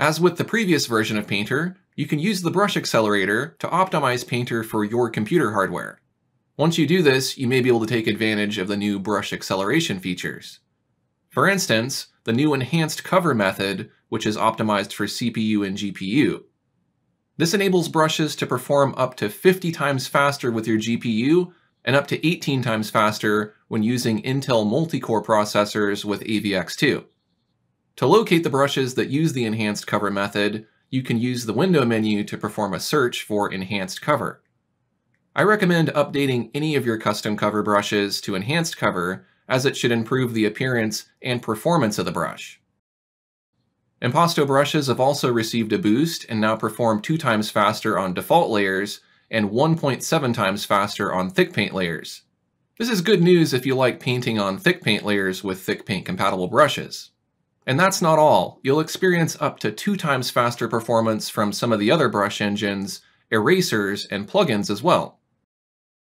As with the previous version of Painter, you can use the brush accelerator to optimize Painter for your computer hardware. Once you do this, you may be able to take advantage of the new brush acceleration features. For instance, the new enhanced cover method, which is optimized for CPU and GPU. This enables brushes to perform up to 50 times faster with your GPU and up to 18 times faster when using Intel multi-core processors with AVX2. To locate the brushes that use the enhanced cover method, you can use the window menu to perform a search for enhanced cover. I recommend updating any of your custom cover brushes to enhanced cover as it should improve the appearance and performance of the brush. Impasto brushes have also received a boost and now perform two times faster on default layers and 1.7 times faster on thick paint layers. This is good news if you like painting on thick paint layers with thick paint compatible brushes. And that's not all. You'll experience up to two times faster performance from some of the other brush engines, erasers, and plugins as well.